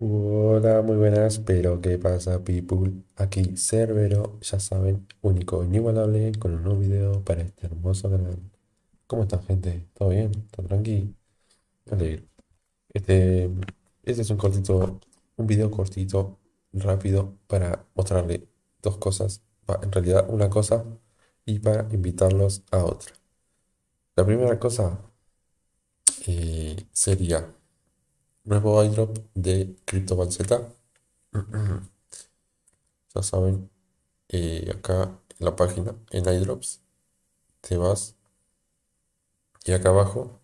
Hola, muy buenas, pero ¿qué pasa, people? Aquí Cerbero, ya saben, único, e inigualable, con un nuevo video para este hermoso canal. ¿Cómo están, gente? ¿Todo bien? ¿Todo tranqui? Este, este es un cortito, un video cortito, rápido, para mostrarle dos cosas, en realidad una cosa, y para invitarlos a otra. La primera cosa eh, sería nuevo idrop de CryptoBanceta. ya saben, eh, acá en la página, en idrops, te vas y acá abajo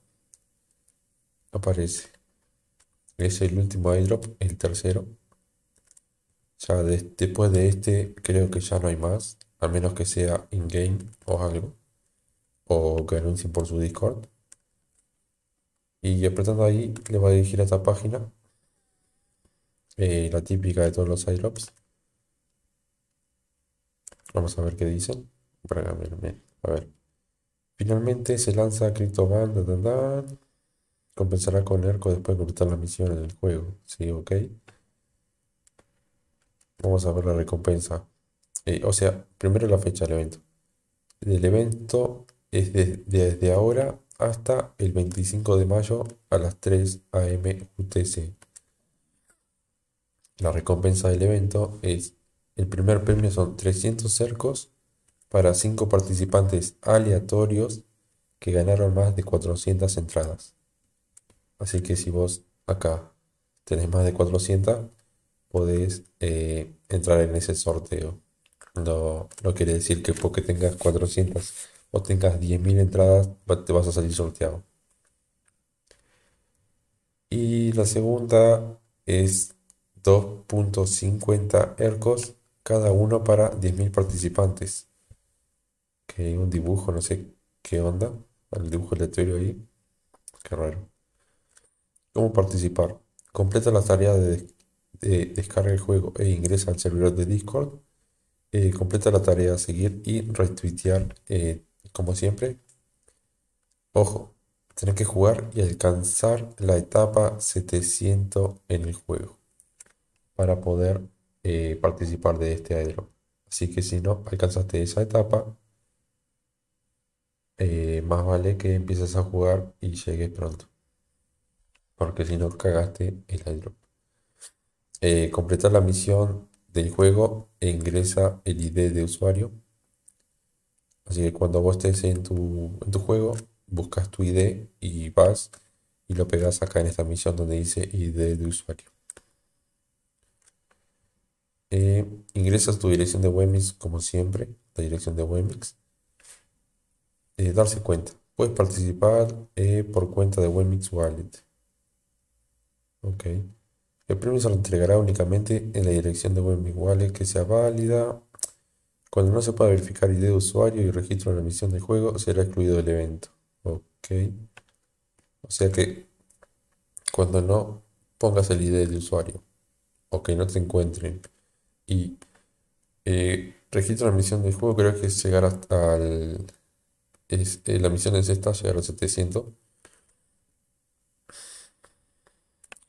aparece. Es el último airdrop, el tercero. Ya después de este creo que ya no hay más, a menos que sea in-game o algo, o que anuncien por su Discord y apretando ahí le va a dirigir a esta página, eh, la típica de todos los iLabs. Vamos a ver qué dicen. A ver. Finalmente se lanza CryptoBand. Dan, Compensará con ERCO después de completar misión en del juego. Sí, ok. Vamos a ver la recompensa. Eh, o sea, primero la fecha del evento. El evento es desde ahora hasta el 25 de mayo a las 3 am UTC. La recompensa del evento es el primer premio son 300 cercos para 5 participantes aleatorios que ganaron más de 400 entradas. Así que si vos acá tenés más de 400, podés eh, entrar en ese sorteo. No, no quiere decir que porque tengas 400 o tengas 10.000 entradas, te vas a salir sorteado. Y la segunda es 2.50 ERCOS, cada uno para 10.000 participantes. Que hay un dibujo, no sé qué onda. El dibujo aleatorio ahí. Qué raro. ¿Cómo participar? Completa la tarea de, descarga el juego e ingresa al servidor de Discord. Eh, completa la tarea seguir y retuitear eh, como siempre, ojo, tenés que jugar y alcanzar la etapa 700 en el juego para poder eh, participar de este airdrop. Así que si no alcanzaste esa etapa, eh, más vale que empieces a jugar y llegues pronto. Porque si no, cagaste el airdrop. Eh, completar la misión del juego e ingresa el ID de usuario Así que cuando vos estés en tu, en tu juego, buscas tu ID y vas y lo pegas acá en esta misión donde dice ID de usuario. Eh, ingresas tu dirección de Wemix como siempre, la dirección de Wemix. Eh, darse cuenta. Puedes participar eh, por cuenta de Wemix Wallet. Ok. El premio se lo entregará únicamente en la dirección de Wemix Wallet que sea válida cuando no se pueda verificar ID de usuario y registro de la misión de juego, será excluido el evento. Ok. O sea que cuando no pongas el ID de usuario o que no te encuentren y eh, registro la misión del juego, creo que es llegar hasta el, eh, la misión es esta, llegar a 700.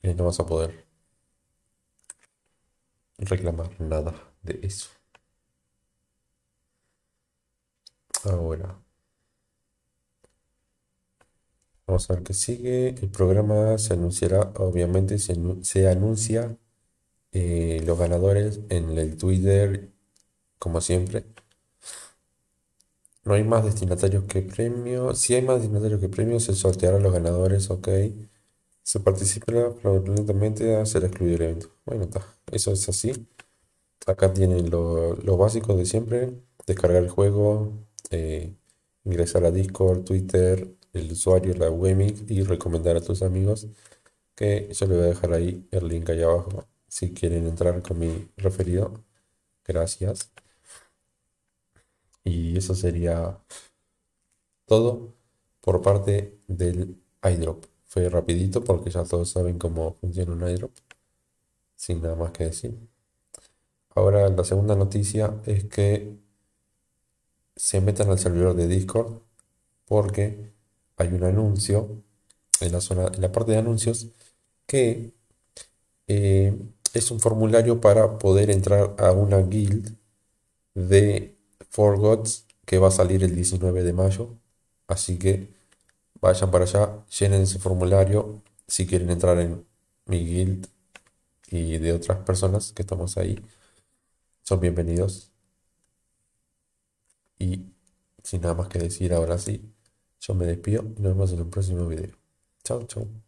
Y no vas a poder reclamar nada de eso. ahora. Vamos a ver qué sigue. El programa se anunciará, obviamente se, se anuncia eh, los ganadores en el Twitter, como siempre. No hay más destinatarios que premios. Si hay más destinatarios que premios, se sortearán los ganadores, ok. Se participará A hacer excluido el evento. Bueno, está. Eso es así. Acá tienen lo, lo básico de siempre. Descargar el juego, este, ingresar a Discord, Twitter, el usuario, la web y recomendar a tus amigos que yo le voy a dejar ahí el link Allá abajo si quieren entrar con mi referido. Gracias. Y eso sería todo por parte del iDrop. Fue rapidito porque ya todos saben cómo funciona un iDrop. Sin nada más que decir. Ahora la segunda noticia es que se metan al servidor de Discord porque hay un anuncio en la, zona, en la parte de anuncios que eh, es un formulario para poder entrar a una guild de Forgots que va a salir el 19 de mayo. Así que vayan para allá, llenen ese formulario si quieren entrar en mi guild y de otras personas que estamos ahí. Son bienvenidos sin nada más que decir ahora sí, yo me despido y nos vemos en un próximo video. Chau, chau.